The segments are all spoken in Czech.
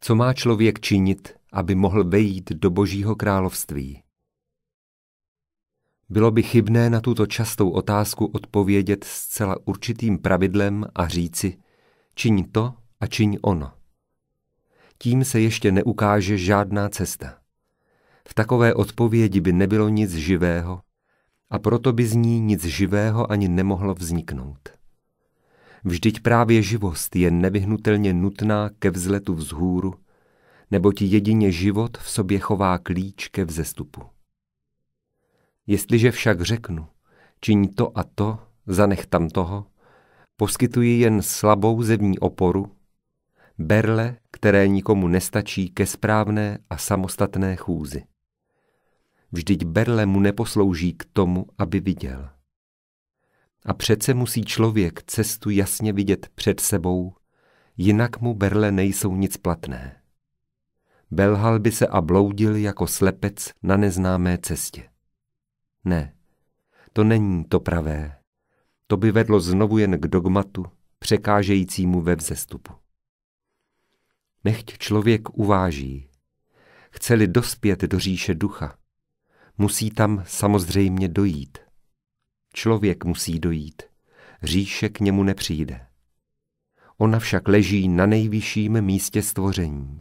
Co má člověk činit, aby mohl vejít do Božího království? Bylo by chybné na tuto častou otázku odpovědět zcela určitým pravidlem a říci: čiň to a čiň ono. Tím se ještě neukáže žádná cesta. V takové odpovědi by nebylo nic živého a proto by z ní nic živého ani nemohlo vzniknout. Vždyť právě živost je nevyhnutelně nutná ke vzletu vzhůru, neboť jedině život v sobě chová klíč ke vzestupu. Jestliže však řeknu, čiň to a to, zanech tam toho, poskytuji jen slabou zevní oporu, berle, které nikomu nestačí ke správné a samostatné chůzi. Vždyť berle mu neposlouží k tomu, aby viděl. A přece musí člověk cestu jasně vidět před sebou, jinak mu berle nejsou nic platné. Belhal by se a bloudil jako slepec na neznámé cestě. Ne, to není to pravé. To by vedlo znovu jen k dogmatu, překážejícímu ve vzestupu. Nechť člověk uváží, chce-li dospět do říše ducha, musí tam samozřejmě dojít. Člověk musí dojít, říše k němu nepřijde. Ona však leží na nejvyšším místě stvoření.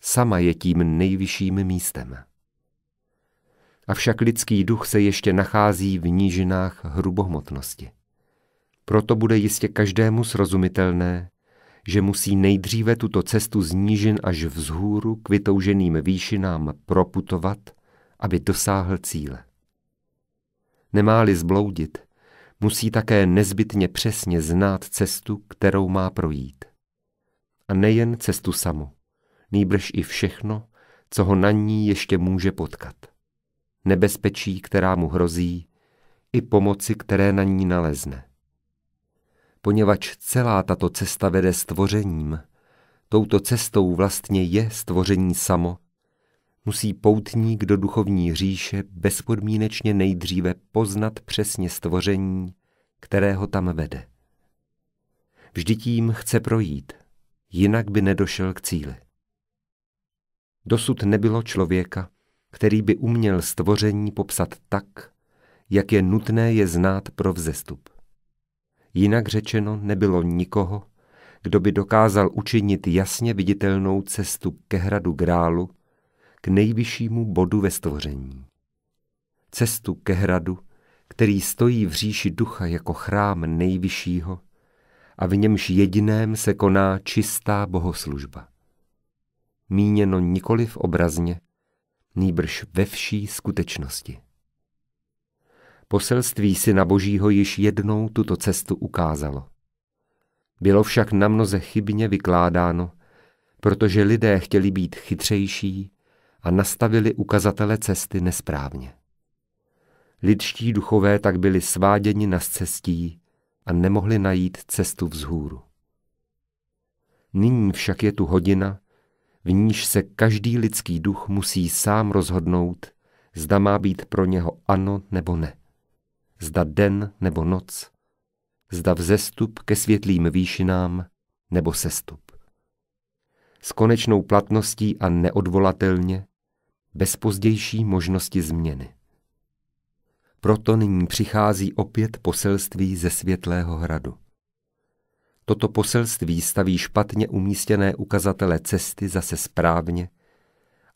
Sama je tím nejvyšším místem. Avšak lidský duch se ještě nachází v nížinách hrubohmotnosti. Proto bude jistě každému srozumitelné, že musí nejdříve tuto cestu z nížin až vzhůru k vytouženým výšinám proputovat, aby dosáhl cíle. Nemá-li zbloudit, musí také nezbytně přesně znát cestu, kterou má projít. A nejen cestu samu, nýbrž i všechno, co ho na ní ještě může potkat. Nebezpečí, která mu hrozí, i pomoci, které na ní nalezne. Poněvadž celá tato cesta vede stvořením, touto cestou vlastně je stvoření samo musí poutník do duchovní říše bezpodmínečně nejdříve poznat přesně stvoření, kterého tam vede. Vždy tím chce projít, jinak by nedošel k cíli. Dosud nebylo člověka, který by uměl stvoření popsat tak, jak je nutné je znát pro vzestup. Jinak řečeno, nebylo nikoho, kdo by dokázal učinit jasně viditelnou cestu ke hradu Grálu k nejvyššímu bodu ve stvoření. Cestu ke hradu, který stojí v říši ducha jako chrám nejvyššího a v němž jediném se koná čistá bohoslužba. Míněno v obrazně, nýbrž ve vší skutečnosti. Poselství si na Božího již jednou tuto cestu ukázalo. Bylo však mnoze chybně vykládáno, protože lidé chtěli být chytřejší a nastavili ukazatele cesty nesprávně. Lidští duchové tak byli sváděni na cestí a nemohli najít cestu vzhůru. Nyní však je tu hodina, v níž se každý lidský duch musí sám rozhodnout, zda má být pro něho ano nebo ne, zda den nebo noc, zda vzestup ke světlým výšinám nebo sestup. S konečnou platností a neodvolatelně bez pozdější možnosti změny. Proto nyní přichází opět poselství ze Světlého hradu. Toto poselství staví špatně umístěné ukazatele cesty zase správně,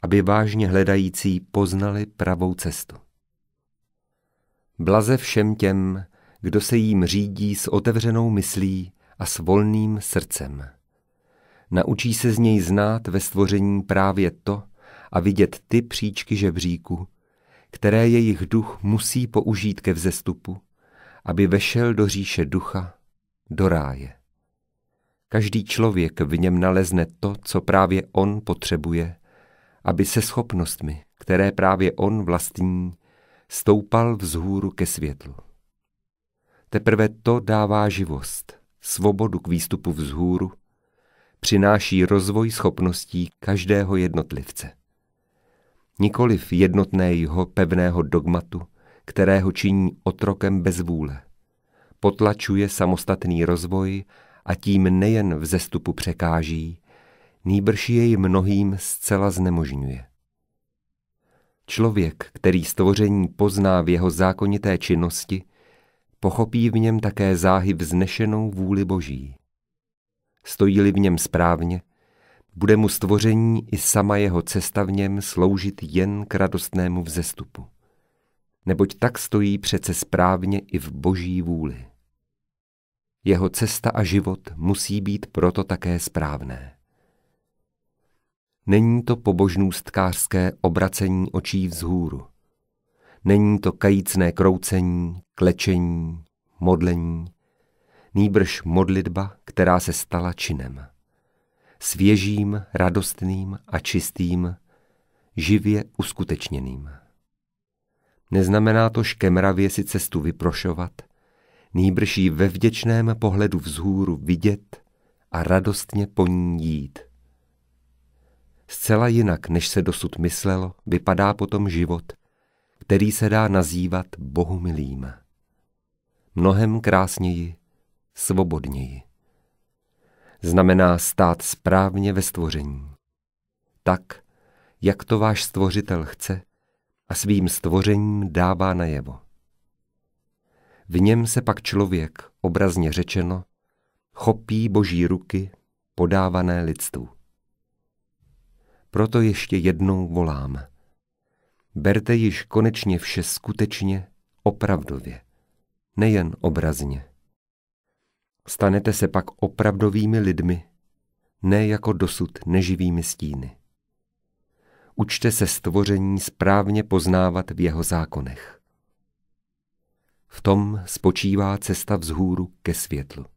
aby vážně hledající poznali pravou cestu. Blaze všem těm, kdo se jím řídí s otevřenou myslí a s volným srdcem. Naučí se z něj znát ve stvoření právě to, a vidět ty příčky žebříku, které jejich duch musí použít ke vzestupu, aby vešel do říše ducha, do ráje. Každý člověk v něm nalezne to, co právě on potřebuje, aby se schopnostmi, které právě on vlastní, stoupal vzhůru ke světlu. Teprve to dává živost, svobodu k výstupu vzhůru, přináší rozvoj schopností každého jednotlivce nikoli nikoliv jednotného pevného dogmatu, kterého činí otrokem bez vůle. Potlačuje samostatný rozvoj a tím nejen v zestupu překáží, nýbrž jej mnohým zcela znemožňuje. Člověk, který stvoření pozná v jeho zákonité činnosti, pochopí v něm také záhy vznešenou vůli Boží. Stojí-li v něm správně, bude mu stvoření i sama jeho cesta v něm sloužit jen k radostnému vzestupu. Neboť tak stojí přece správně i v boží vůli. Jeho cesta a život musí být proto také správné. Není to pobožnůstkářské obracení očí vzhůru. Není to kajícné kroucení, klečení, modlení, nýbrž modlitba, která se stala činem svěžím, radostným a čistým, živě uskutečněným. Neznamená to škemravě si cestu vyprošovat, nýbrž ve vděčném pohledu vzhůru vidět a radostně po ní jít. Zcela jinak, než se dosud myslelo, vypadá potom život, který se dá nazývat bohumilým. Mnohem krásněji, svobodněji znamená stát správně ve stvoření. Tak, jak to váš stvořitel chce a svým stvořením dává najevo. V něm se pak člověk, obrazně řečeno, chopí boží ruky podávané lidstvu. Proto ještě jednou volám. Berte již konečně vše skutečně, opravdově, nejen obrazně. Stanete se pak opravdovými lidmi, ne jako dosud neživými stíny. Učte se stvoření správně poznávat v jeho zákonech. V tom spočívá cesta vzhůru ke světlu.